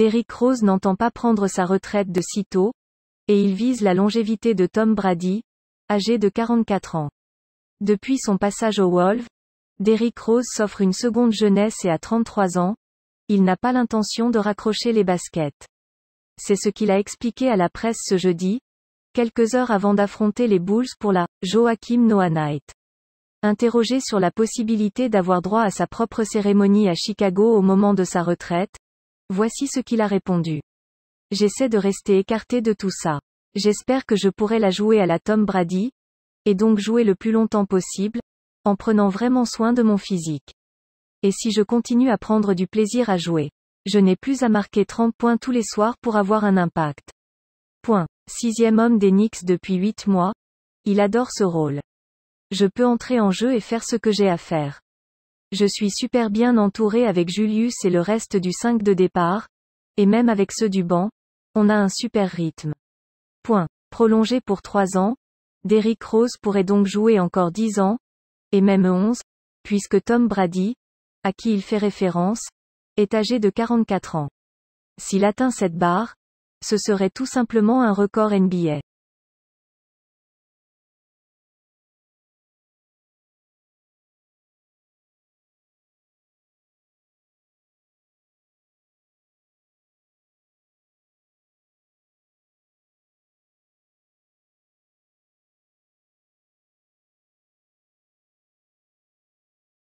Derrick Rose n'entend pas prendre sa retraite de si tôt, et il vise la longévité de Tom Brady, âgé de 44 ans. Depuis son passage au Wolves, Derrick Rose s'offre une seconde jeunesse et à 33 ans, il n'a pas l'intention de raccrocher les baskets. C'est ce qu'il a expliqué à la presse ce jeudi, quelques heures avant d'affronter les Bulls pour la Joachim Noah Knight. Interrogé sur la possibilité d'avoir droit à sa propre cérémonie à Chicago au moment de sa retraite, Voici ce qu'il a répondu. J'essaie de rester écarté de tout ça. J'espère que je pourrai la jouer à la Tom Brady, et donc jouer le plus longtemps possible, en prenant vraiment soin de mon physique. Et si je continue à prendre du plaisir à jouer, je n'ai plus à marquer 30 points tous les soirs pour avoir un impact. Point. Sixième homme des Knicks depuis 8 mois, il adore ce rôle. Je peux entrer en jeu et faire ce que j'ai à faire. Je suis super bien entouré avec Julius et le reste du 5 de départ, et même avec ceux du banc, on a un super rythme. Point. Prolongé pour 3 ans, Derrick Rose pourrait donc jouer encore 10 ans, et même 11, puisque Tom Brady, à qui il fait référence, est âgé de 44 ans. S'il atteint cette barre, ce serait tout simplement un record NBA.